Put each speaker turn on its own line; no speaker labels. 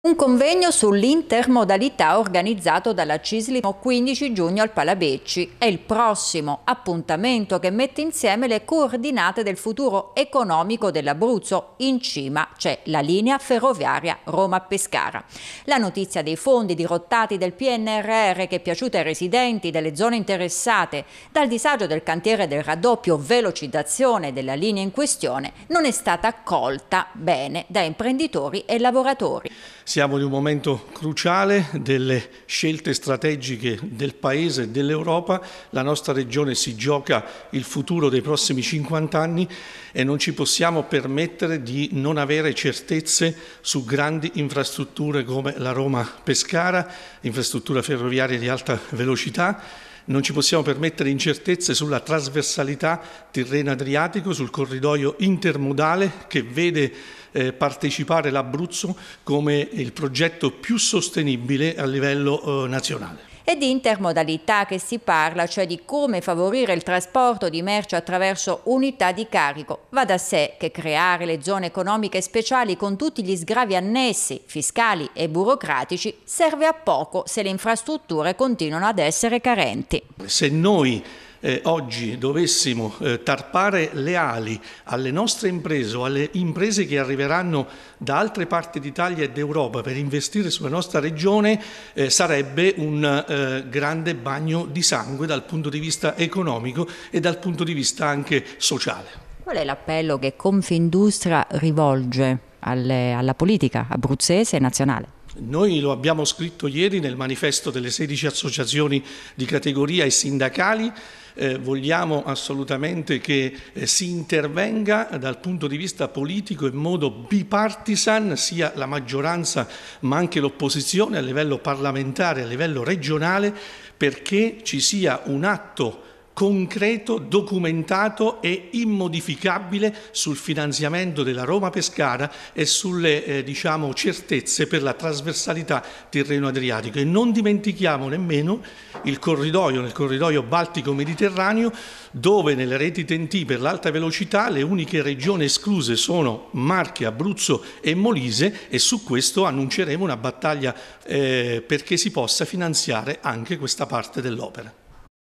Un convegno sull'intermodalità organizzato dalla Cisli 15 giugno al Palabecci è il prossimo appuntamento che mette insieme le coordinate del futuro economico dell'Abruzzo. In cima c'è la linea ferroviaria Roma-Pescara. La notizia dei fondi dirottati del PNRR che è piaciuta ai residenti delle zone interessate dal disagio del cantiere del raddoppio velocizzazione della linea in questione non è stata accolta bene da imprenditori e lavoratori.
Siamo in un momento cruciale delle scelte strategiche del Paese e dell'Europa, la nostra regione si gioca il futuro dei prossimi 50 anni e non ci possiamo permettere di non avere certezze su grandi infrastrutture come la Roma-Pescara, infrastruttura ferroviaria di alta velocità, non ci possiamo permettere incertezze sulla trasversalità Tirreno-Adriatico, sul corridoio intermodale che vede eh, partecipare l'Abruzzo come il progetto più sostenibile a livello eh, nazionale
È di intermodalità che si parla, cioè di come favorire il trasporto di merci attraverso unità di carico. Va da sé che creare le zone economiche speciali con tutti gli sgravi annessi, fiscali e burocratici, serve a poco se le infrastrutture continuano ad essere carenti.
Se noi eh, oggi dovessimo eh, tarpare le ali alle nostre imprese o alle imprese che arriveranno da altre parti d'Italia e d'Europa per investire sulla nostra regione, eh, sarebbe un eh, grande bagno di sangue dal punto di vista economico e dal punto di vista anche sociale.
Qual è l'appello che Confindustria rivolge alle, alla politica abruzzese e nazionale?
Noi lo abbiamo scritto ieri nel manifesto delle 16 associazioni di categoria e sindacali, eh, vogliamo assolutamente che eh, si intervenga dal punto di vista politico in modo bipartisan, sia la maggioranza ma anche l'opposizione a livello parlamentare, a livello regionale, perché ci sia un atto concreto, documentato e immodificabile sul finanziamento della Roma Pescara e sulle eh, diciamo, certezze per la trasversalità terreno-adriatico. E non dimentichiamo nemmeno il corridoio, nel corridoio Baltico-Mediterraneo, dove nelle reti TNT per l'alta velocità le uniche regioni escluse sono Marche, Abruzzo e Molise e su questo annunceremo una battaglia eh, perché si possa finanziare anche questa parte dell'opera.